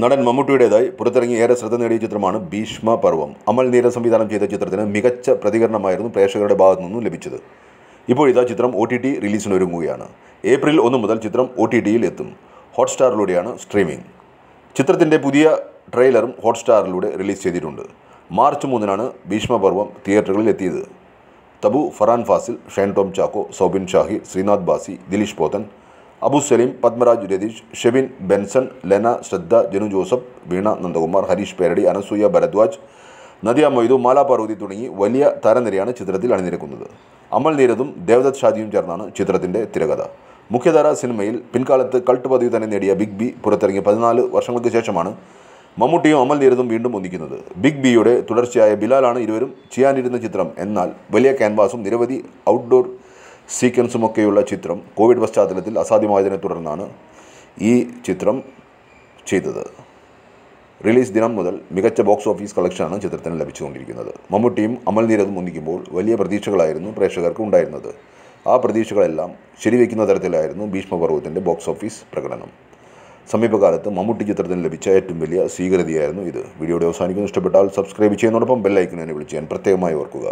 നടൻ മമ്മൂട്ടിയുടേതായി പുറത്തിറങ്ങി ഏറെ ശ്രദ്ധ നേടിയ ചിത്രമാണ് ഭീഷ്മ പർവം അമൽ നീര സംവിധാനം ചെയ്ത ചിത്രത്തിന് മികച്ച പ്രതികരണമായിരുന്നു പ്രേക്ഷകരുടെ ഭാഗത്തു നിന്നും ലഭിച്ചത് ഇപ്പോൾ ഇതാ ചിത്രം ഒ ടി ടി റിലീസിനൊരുങ്ങുകയാണ് ഏപ്രിൽ ഒന്ന് മുതൽ ചിത്രം ഒ ടി ടിയിൽ എത്തും ഹോട്ട്സ്റ്റാറിലൂടെയാണ് സ്ട്രീമിംഗ് ചിത്രത്തിൻ്റെ പുതിയ ട്രെയിലറും ഹോട്ട്സ്റ്റാറിലൂടെ റിലീസ് ചെയ്തിട്ടുണ്ട് മാർച്ച് മൂന്നിനാണ് ഭീഷ്മപർവം തിയേറ്ററുകളിൽ എത്തിയത് തബു ഫറാൻ ഫാസിൽ ഷൈൻ ടോം ചാക്കോ സൗബിൻ ഷാഹി ശ്രീനാഥ് ബാസി ദിലീഷ് പോത്തൻ അബു സലീം പത്മരാജ് രതീഷ് ഷെവിൻ ബെൻസൺ ലെന ശ്രദ്ധ ജനു ജോസഫ് വീണ നന്ദകുമാർ ഹരീഷ് പേരടി അനസൂയ ഭരദ്വാജ് നദിയ മൊയ്തു മാല പാർവതി തുടങ്ങി വലിയ താരനിരയാണ് ചിത്രത്തിൽ അണിനിരക്കുന്നത് അമൽ നീരദും ദേവദത്ത് ഷാജിയും ചേർന്നാണ് ചിത്രത്തിൻ്റെ തിരകഥ മുഖ്യധാര സിനിമയിൽ പിൻകാലത്ത് കൾട്ട് പദവി തന്നെ നേടിയ ബിഗ് ബി പുറത്തിറങ്ങി പതിനാല് വർഷങ്ങൾക്ക് ശേഷമാണ് മമ്മൂട്ടിയും അമൽ നീരദും വീണ്ടും ഒന്നിക്കുന്നത് ബിഗ് ബിയുടെ തുടർച്ചയായ ബിലാലാണ് ഇരുവരും ചെയ്യാനിരുന്ന ചിത്രം എന്നാൽ വലിയ ക്യാൻവാസും നിരവധി ഔട്ട്ഡോർ സീക്വൻസുമൊക്കെയുള്ള ചിത്രം കോവിഡ് പശ്ചാത്തലത്തിൽ അസാധ്യമായതിനെ തുടർന്നാണ് ഈ ചിത്രം ചെയ്തത് റിലീസ് ദിനം മുതൽ മികച്ച ബോക്സ് ഓഫീസ് കളക്ഷനാണ് ചിത്രത്തിന് ലഭിച്ചുകൊണ്ടിരിക്കുന്നത് മമ്മൂട്ടിയും അമൽ നീരതും ഒന്നിക്കുമ്പോൾ വലിയ പ്രതീക്ഷകളായിരുന്നു പ്രേക്ഷകർക്ക് ഉണ്ടായിരുന്നത് ആ പ്രതീക്ഷകളെല്ലാം ശരിവെക്കുന്ന തരത്തിലായിരുന്നു ഭീഷ്മപർവ്വത്തിൻ്റെ ബോക്സ് ഓഫീസ് പ്രകടനം സമീപകാലത്ത് മമ്മൂട്ടി ചിത്രത്തിന് ലഭിച്ച ഏറ്റവും വലിയ സ്വീകൃതിയായിരുന്നു ഇത് വീഡിയോയുടെ അവസാനിക്കുന്നു ഇഷ്ടപ്പെട്ടാൽ സബ്സ്ക്രൈബ് ചെയ്യുന്നതോടൊപ്പം ബെല്ലൈക്കനെ വിളിച്ച് ഞാൻ പ്രത്യേകമായി ഓർക്കുക